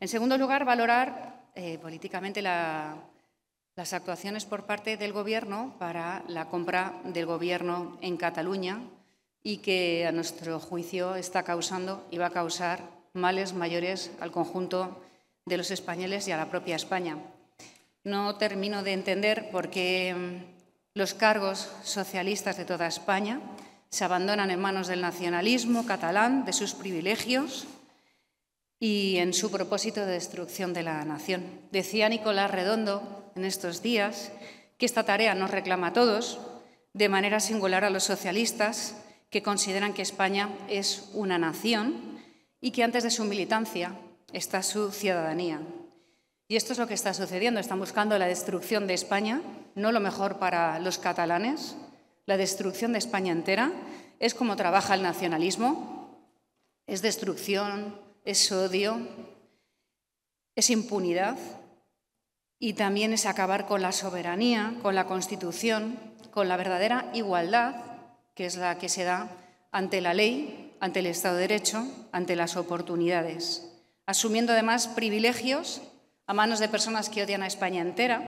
En segundo lugar, valorar eh, políticamente las actuaciones por parte del Gobierno para la compra del Gobierno en Cataluña y que, a nuestro juicio, está causando y va a causar males mayores al conjunto de los españoles y a la propia España. No termino de entender por qué mm, los cargos socialistas de toda España se abandonan en manos del nacionalismo catalán, de sus privilegios, y en su propósito de destrucción de la nación. Decía Nicolás Redondo en estos días que esta tarea nos reclama a todos, de manera singular a los socialistas que consideran que España es una nación y que antes de su militancia está su ciudadanía. Y esto es lo que está sucediendo. Están buscando la destrucción de España, no lo mejor para los catalanes, la destrucción de España entera. Es como trabaja el nacionalismo, es destrucción, es odio, es impunidad y también es acabar con la soberanía, con la constitución, con la verdadera igualdad, que es la que se da ante la ley, ante el Estado de Derecho, ante las oportunidades, asumiendo además privilegios a manos de personas que odian a España entera